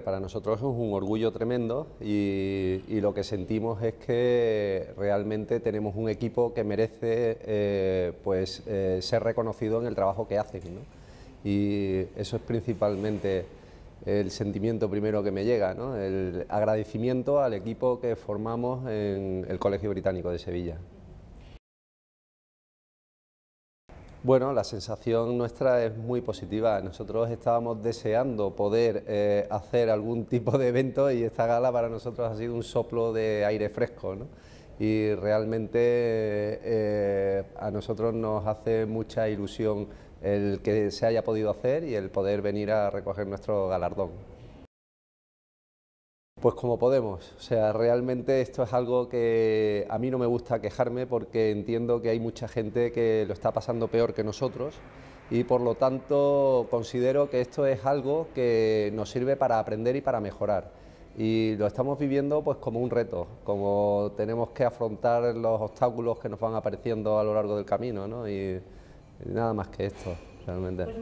para nosotros es un orgullo tremendo y, lo que sentimos es que realmente tenemos un equipo que merece eh, pues, eh, ser reconocido en el trabajo que hacen. Y eso es principalmente el sentimiento primero que me llega, el agradecimiento al equipo que formamos en el Colegio Británico de Sevilla. Bueno, la sensación nuestra es muy positiva. Nosotros estábamos deseando poder eh, hacer algún tipo de evento y esta gala para nosotros ha sido un soplo de aire fresco. Y realmente eh, a nosotros nos hace mucha ilusión el que se haya podido hacer y el poder venir a recoger nuestro galardón. Pues como podemos, o sea, realmente esto es algo que a mí no me gusta quejarme porque entiendo que hay mucha gente que lo está pasando peor que nosotros y por lo tanto considero que esto es algo que nos sirve para aprender y para mejorar y lo estamos viviendo pues como un reto, como tenemos que afrontar los obstáculos que nos van apareciendo a lo largo del camino ¿no? y, y nada más que esto realmente. Pues